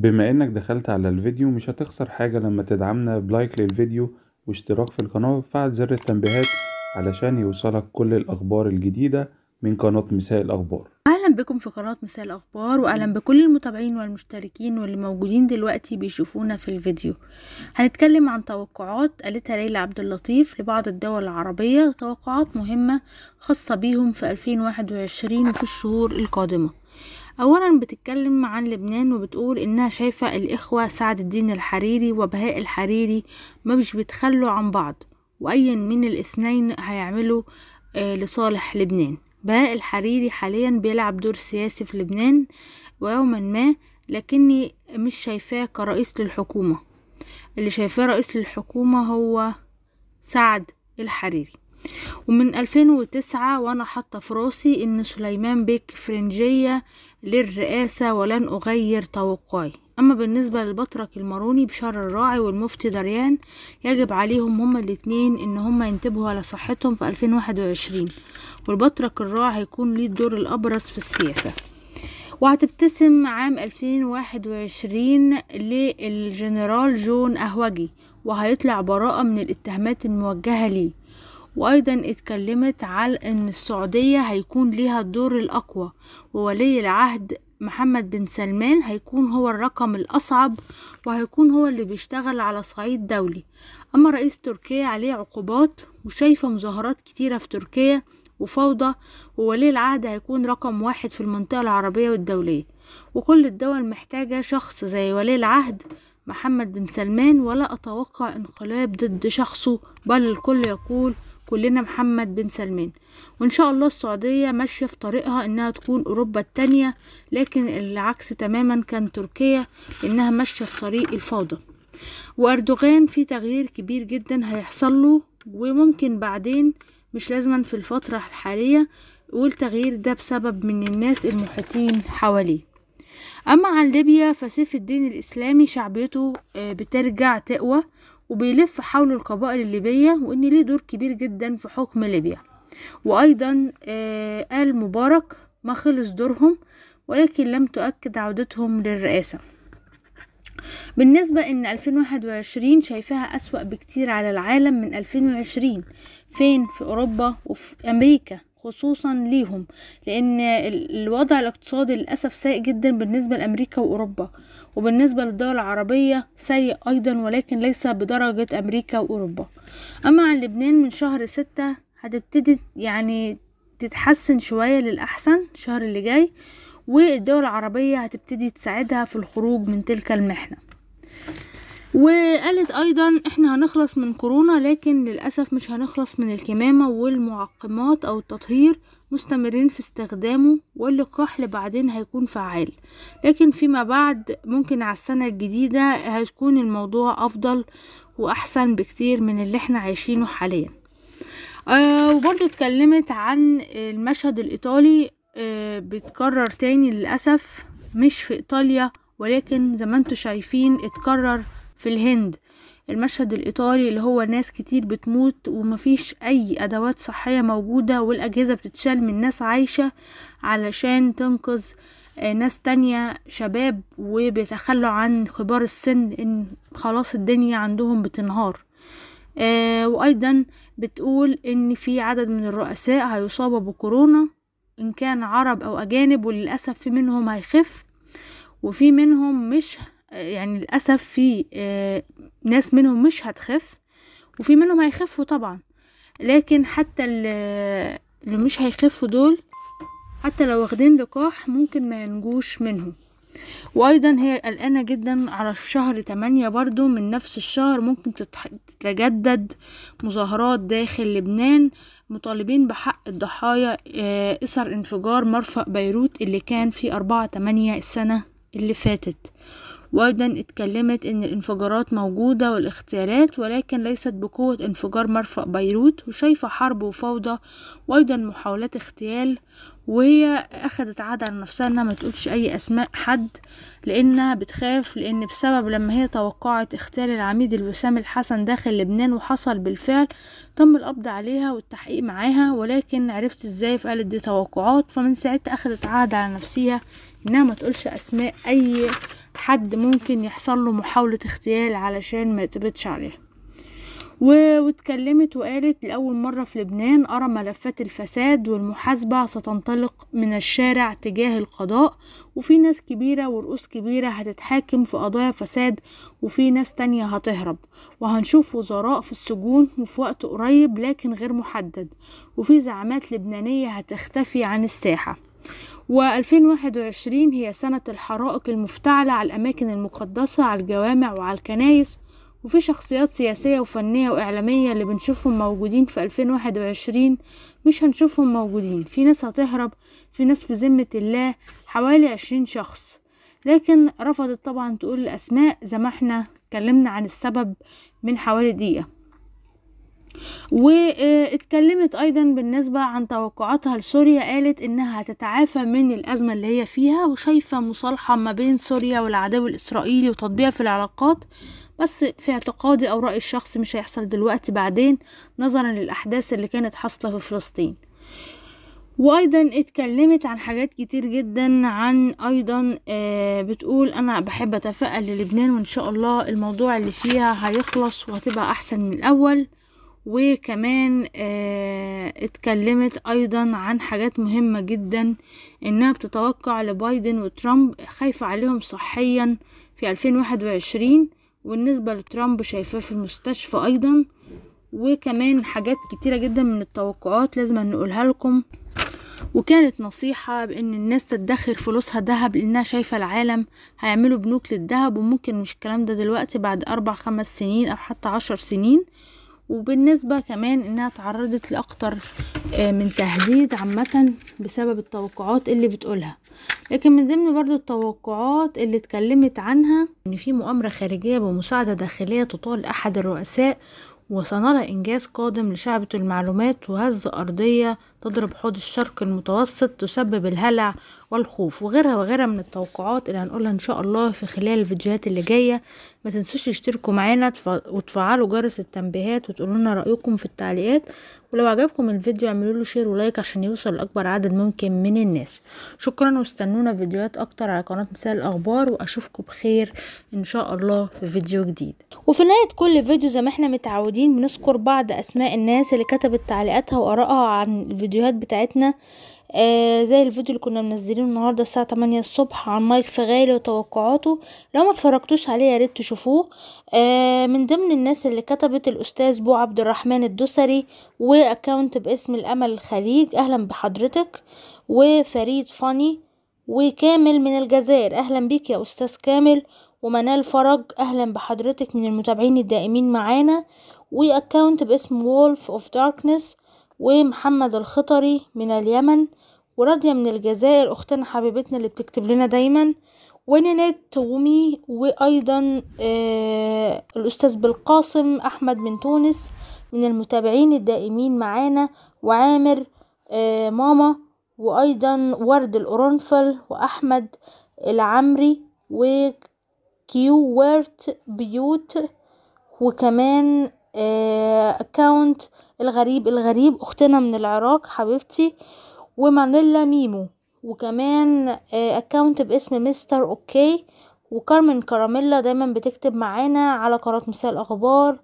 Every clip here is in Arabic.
بما انك دخلت على الفيديو مش هتخسر حاجة لما تدعمنا بلايك للفيديو واشتراك في القناة وفعل زر التنبيهات علشان يوصلك كل الأخبار الجديدة من قناة مساء الأخبار أهلا بكم في قناة مساء الأخبار وأهلا بكل المتابعين والمشتركين واللي موجودين دلوقتي بيشوفونا في الفيديو هنتكلم عن توقعات قالتها ليلى عبد اللطيف لبعض الدول العربية توقعات مهمة خاصة بيهم في 2021 وفي الشهور القادمة أولا بتتكلم عن لبنان وبتقول إنها شايفة الإخوة سعد الدين الحريري وبهاء الحريري ما مش بيتخلوا عن بعض وأيا من الاثنين هيعملوا آه، لصالح لبنان بهاء الحريري حاليا بيلعب دور سياسي في لبنان ويوما ما لكني مش شايفاه كرئيس للحكومة اللي شايفاه رئيس للحكومة هو سعد الحريري ومن 2009 وانا حاطه في راسي ان سليمان بيك فرنجيه للرئاسه ولن اغير توقعي اما بالنسبه للبطرك الماروني بشار الراعي والمفتي دريان يجب عليهم هما الاتنين ان هما ينتبهوا على صحتهم في 2021 والبطرك الراعي هيكون ليه الدور الابرز في السياسه وهتبتسم عام 2021 للجنرال جون أهوجي وهيطلع براءة من الاتهامات الموجهة ليه وايضا اتكلمت على ان السعودية هيكون ليها الدور الاقوى وولي العهد محمد بن سلمان هيكون هو الرقم الأصعب وهيكون هو اللي بيشتغل على صعيد دولي أما رئيس تركيا عليه عقوبات وشايفة مظاهرات كتيرة في تركيا وفوضى وولي العهد هيكون رقم واحد في المنطقة العربية والدولية وكل الدول محتاجة شخص زي ولي العهد محمد بن سلمان ولا أتوقع انقلاب ضد شخصه بل الكل يقول كلنا محمد بن سلمان وان شاء الله السعودية ماشية في طريقها انها تكون اوروبا التانية لكن العكس تماما كان تركيا انها ماشية في طريق الفوضى واردوغان في تغيير كبير جدا هيحصل له وممكن بعدين مش لازما في الفترة الحالية والتغيير ده بسبب من الناس المحيطين حواليه أما عن ليبيا فسيف الدين الإسلامي شعبيته آه، بترجع تقوى وبيلف حول القبائل الليبية وإن ليه دور كبير جدا في حكم ليبيا وأيضا قال آه، مبارك ما خلص دورهم ولكن لم تؤكد عودتهم للرئاسة بالنسبة ان 2021 شايفاها اسوأ بكتير على العالم من 2020 فين في اوروبا وفي امريكا خصوصا ليهم لان الوضع الاقتصادي للاسف سيء جدا بالنسبه لامريكا واوروبا وبالنسبه للدول العربيه سيء ايضا ولكن ليس بدرجه امريكا واوروبا اما عن لبنان من شهر ستة هتبتدي يعني تتحسن شويه للاحسن الشهر اللي جاي والدول العربيه هتبتدي تساعدها في الخروج من تلك المحنه وقالت ايضا احنا هنخلص من كورونا لكن للاسف مش هنخلص من الكمامه والمعقمات او التطهير مستمرين في استخدامه واللقاح لبعدين هيكون فعال لكن فيما بعد ممكن على السنه الجديده هيكون الموضوع افضل واحسن بكتير من اللي احنا عايشينه حاليا آه وبرضه اتكلمت عن المشهد الايطالي آه بتكرر تاني للاسف مش في ايطاليا ولكن زي ما انتم شايفين اتكرر في الهند المشهد الإيطالي اللي هو ناس كتير بتموت ومفيش أي أدوات صحية موجودة والأجهزة بتتشال من ناس عايشة علشان تنقذ آه، ناس تانية شباب وبيتخلوا عن كبار السن إن خلاص الدنيا عندهم بتنهار آه، وأيضا بتقول إن في عدد من الرؤساء هيصابوا بكورونا إن كان عرب أو أجانب وللأسف في منهم هيخف وفي منهم مش يعني للأسف في آه، ناس منهم مش هتخف وفي منهم هيخفوا طبعا لكن حتى اللي مش هيخفوا دول حتى لو واخدين لقاح ممكن ما ينجوش منهم وايضا هي قلقانة جدا على الشهر تمانية برضو من نفس الشهر ممكن تتجدد مظاهرات داخل لبنان مطالبين بحق الضحايا آه، اثر انفجار مرفأ بيروت اللي كان في اربعة تمانية السنة اللي فاتت وأيضا اتكلمت إن الانفجارات موجودة والاختيارات ولكن ليست بقوة انفجار مرفأ بيروت وشايفة حرب وفوضى وأيضا محاولات اغتيال وهي أخدت عادة على نفسها إنها ما تقولش أي أسماء حد لأنها بتخاف لأن بسبب لما هي توقعت اغتيال العميد الوسام الحسن داخل لبنان وحصل بالفعل تم القبض عليها والتحقيق معاها ولكن عرفت ازاي فقالت دي توقعات فمن ساعتها اخدت عهد على نفسها انها ما تقولش اسماء اي حد ممكن يحصل له محاولة اغتيال علشان ما يتقبضش عليها واتكلمت وقالت لأول مرة في لبنان أرى ملفات الفساد والمحاسبة ستنطلق من الشارع تجاه القضاء وفي ناس كبيرة ورؤوس كبيرة هتتحاكم في قضايا فساد وفي ناس تانية هتهرب وهنشوف وزراء في السجون وفي وقت قريب لكن غير محدد وفي زعامات لبنانية هتختفي عن الساحة و2021 هي سنة الحرائق المفتعلة على الأماكن المقدسة على الجوامع وعلى الكنايس وفي شخصيات سياسية وفنية وإعلامية اللي بنشوفهم موجودين في ألفين واحد مش هنشوفهم موجودين في ناس هتهرب في ناس في ذمة الله حوالي عشرين شخص لكن رفضت طبعا تقول الأسماء زي ما احنا اتكلمنا عن السبب من حوالي دقيقة واتكلمت ايضا بالنسبة عن توقعاتها لسوريا قالت انها هتتعافى من الازمة اللي هي فيها وشايفة مصالحة ما بين سوريا والعدو الاسرائيلي وتطبيع في العلاقات بس في اعتقادي او رأيي الشخصي مش هيحصل دلوقتي بعدين نظرا للاحداث اللي كانت حاصلة في فلسطين وايضا اتكلمت عن حاجات كتير جدا عن ايضا آه، بتقول انا بحب اتفائل للبنان وان شاء الله الموضوع اللي فيها هيخلص وهتبقى احسن من الاول وكمان آه، اتكلمت ايضا عن حاجات مهمة جدا انها بتتوقع لبايدن وترامب خايفة عليهم صحيا في 2021 والنسبة لترامب شايفاه في المستشفى ايضا وكمان حاجات كتيرة جدا من التوقعات لازم نقولها لكم وكانت نصيحة بإن الناس تدخر فلوسها دهب لأنها شايفة العالم هيعملوا بنوك للدهب وممكن مش الكلام ده دلوقتي بعد أربع خمس سنين أو حتى عشر سنين وبالنسبة كمان انها تعرضت لاكتر آه، من تهديد عامة بسبب التوقعات اللي بتقولها لكن من ضمن برضو التوقعات اللي اتكلمت عنها ان في مؤامرة خارجية بمساعدة داخلية تطال احد الرؤساء وصنال انجاز قادم لشعبة المعلومات وهز ارضية تضرب حوض الشرق المتوسط تسبب الهلع والخوف وغيرها وغيرها من التوقعات اللي هنقولها ان شاء الله في خلال الفيديوهات اللي جايه ما تنسوش تشتركوا معانا وتفعلوا جرس التنبيهات وتقولوا لنا رايكم في التعليقات ولو عجبكم الفيديو اعملوا له شير ولايك عشان يوصل لاكبر عدد ممكن من الناس شكرا واستنونا فيديوهات اكتر على قناه مساء الاخبار واشوفكم بخير ان شاء الله في فيديو جديد وفي نهايه كل فيديو زي ما احنا متعودين بنذكر بعض اسماء الناس اللي كتبت تعليقاتها وارائها عن الفيديو الفيديوهات بتاعتنا آه زي الفيديو اللي كنا منزلينه النهارده الساعه 8 الصبح عن مايك فغالي وتوقعاته لو ما اتفرجتوش عليه يا ريت تشوفوه آه من ضمن الناس اللي كتبت الاستاذ بو عبد الرحمن الدوسري واكونت باسم الامل الخليج اهلا بحضرتك وفريد فاني وكامل من الجزائر اهلا بيك يا استاذ كامل ومنال فرج اهلا بحضرتك من المتابعين الدائمين معانا واكونت باسم وولف اوف داركنس ومحمد الخطري من اليمن وراضية من الجزائر أختنا حبيبتنا اللي بتكتب لنا دايما ونينات تومي وأيضا آه الأستاذ بالقاسم أحمد من تونس من المتابعين الدائمين معانا وعامر آه ماما وأيضا ورد القرنفل وأحمد العمري وكيو وارت بيوت وكمان اكونت آه، الغريب الغريب اختنا من العراق حبيبتي ومانيلا ميمو وكمان اكونت آه، باسم مستر اوكي وكارمن كراميلا دايما بتكتب معانا على قناة مساء الاخبار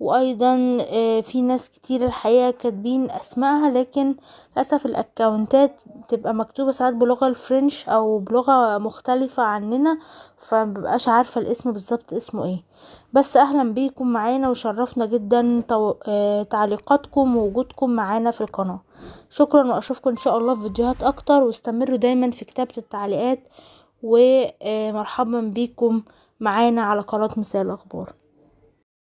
وايضا آه، في ناس كتير الحقيقه كاتبين اسمائها لكن للاسف الاكونتات بتبقى مكتوبه ساعات بلغه الفرنش او بلغه مختلفه عننا فمبقاش عارفه الاسم بالظبط اسمه ايه بس اهلا بيكم معانا وشرفنا جدا آه، تعليقاتكم ووجودكم معانا في القناه شكرا واشوفكم ان شاء الله في فيديوهات اكتر واستمروا دايما في كتابه التعليقات ومرحبا آه، بيكم معانا على قناه مثال اخبار